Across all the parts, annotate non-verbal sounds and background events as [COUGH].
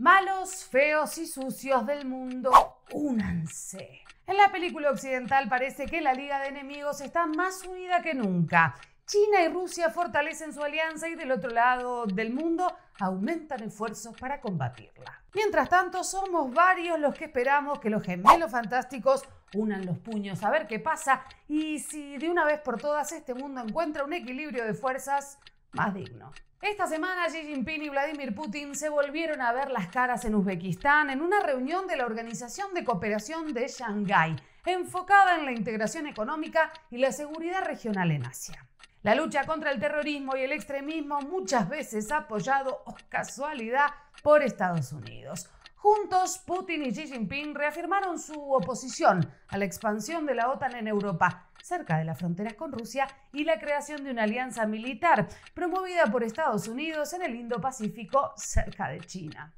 Malos, feos y sucios del mundo, únanse. En la película occidental parece que la Liga de Enemigos está más unida que nunca. China y Rusia fortalecen su alianza y del otro lado del mundo aumentan esfuerzos para combatirla. Mientras tanto, somos varios los que esperamos que los gemelos fantásticos unan los puños a ver qué pasa y si de una vez por todas este mundo encuentra un equilibrio de fuerzas más digno. Esta semana Xi Jinping y Vladimir Putin se volvieron a ver las caras en Uzbekistán en una reunión de la Organización de Cooperación de Shanghái, enfocada en la integración económica y la seguridad regional en Asia. La lucha contra el terrorismo y el extremismo muchas veces ha apoyado, oh, casualidad, por Estados Unidos. Juntos, Putin y Xi Jinping reafirmaron su oposición a la expansión de la OTAN en Europa, cerca de las fronteras con Rusia, y la creación de una alianza militar promovida por Estados Unidos en el Indo-Pacífico, cerca de China.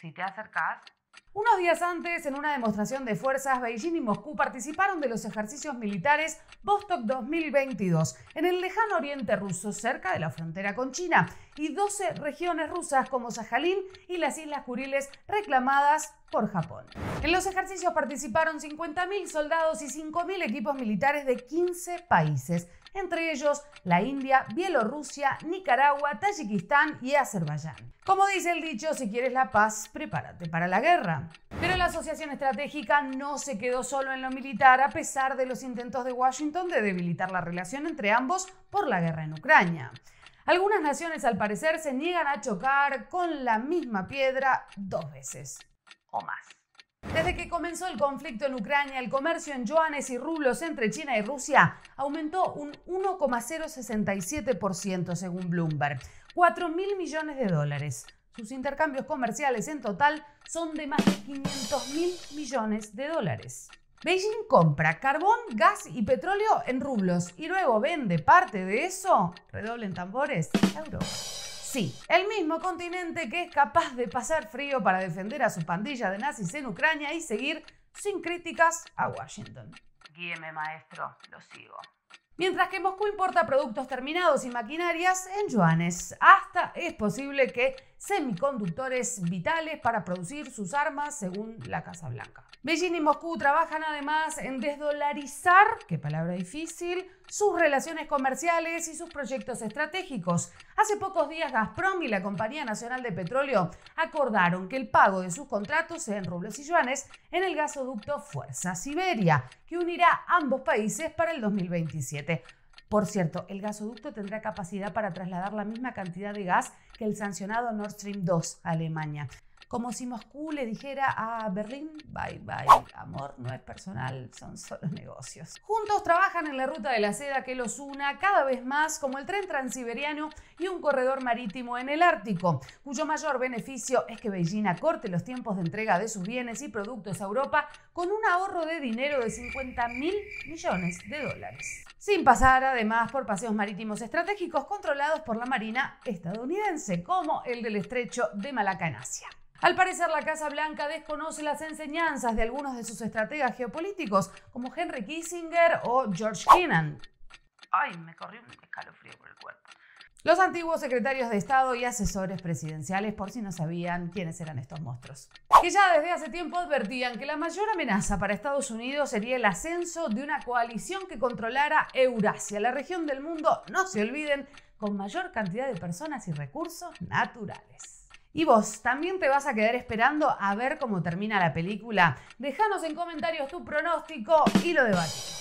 Si te acercas. Unos días antes, en una demostración de fuerzas, Beijing y Moscú participaron de los ejercicios militares Vostok 2022 en el lejano oriente ruso, cerca de la frontera con China, y 12 regiones rusas como Sajalín y las Islas Kuriles reclamadas por Japón. En los ejercicios participaron 50.000 soldados y 5.000 equipos militares de 15 países entre ellos la India, Bielorrusia, Nicaragua, Tayikistán y Azerbaiyán. Como dice el dicho, si quieres la paz, prepárate para la guerra. Pero la asociación estratégica no se quedó solo en lo militar, a pesar de los intentos de Washington de debilitar la relación entre ambos por la guerra en Ucrania. Algunas naciones, al parecer, se niegan a chocar con la misma piedra dos veces o más. Desde que comenzó el conflicto en Ucrania, el comercio en yuanes y rublos entre China y Rusia aumentó un 1,067% según Bloomberg, 4 mil millones de dólares. Sus intercambios comerciales en total son de más de 500 mil millones de dólares. Beijing compra carbón, gas y petróleo en rublos y luego vende parte de eso, redoblen tambores, a Sí, el mismo continente que es capaz de pasar frío para defender a su pandilla de nazis en Ucrania y seguir sin críticas a Washington. Guíeme, maestro, lo sigo. Mientras que Moscú importa productos terminados y maquinarias, en yuanes. Hasta es posible que semiconductores vitales para producir sus armas, según la Casa Blanca. Beijing y Moscú trabajan además en desdolarizar, qué palabra difícil, sus relaciones comerciales y sus proyectos estratégicos. Hace pocos días Gazprom y la Compañía Nacional de Petróleo acordaron que el pago de sus contratos sea en rublos y yuanes en el gasoducto Fuerza Siberia, que unirá ambos países para el 2027. Por cierto, el gasoducto tendrá capacidad para trasladar la misma cantidad de gas que el sancionado Nord Stream 2 a Alemania como si Moscú le dijera a Berlín, bye bye, amor no es personal, son solo [LAUGHS] negocios. Juntos trabajan en la ruta de la seda que los una cada vez más como el tren transiberiano y un corredor marítimo en el Ártico, cuyo mayor beneficio es que Beijing acorte los tiempos de entrega de sus bienes y productos a Europa con un ahorro de dinero de 50 mil millones de dólares. Sin pasar además por paseos marítimos estratégicos controlados por la Marina estadounidense, como el del estrecho de Malaca en Asia. Al parecer, la Casa Blanca desconoce las enseñanzas de algunos de sus estrategas geopolíticos, como Henry Kissinger o George Kennan. Ay, me corrió un escalofrío por el cuerpo. Los antiguos secretarios de Estado y asesores presidenciales, por si no sabían quiénes eran estos monstruos. Que ya desde hace tiempo advertían que la mayor amenaza para Estados Unidos sería el ascenso de una coalición que controlara Eurasia, la región del mundo, no se olviden, con mayor cantidad de personas y recursos naturales. ¿Y vos también te vas a quedar esperando a ver cómo termina la película? Dejanos en comentarios tu pronóstico y lo debatimos.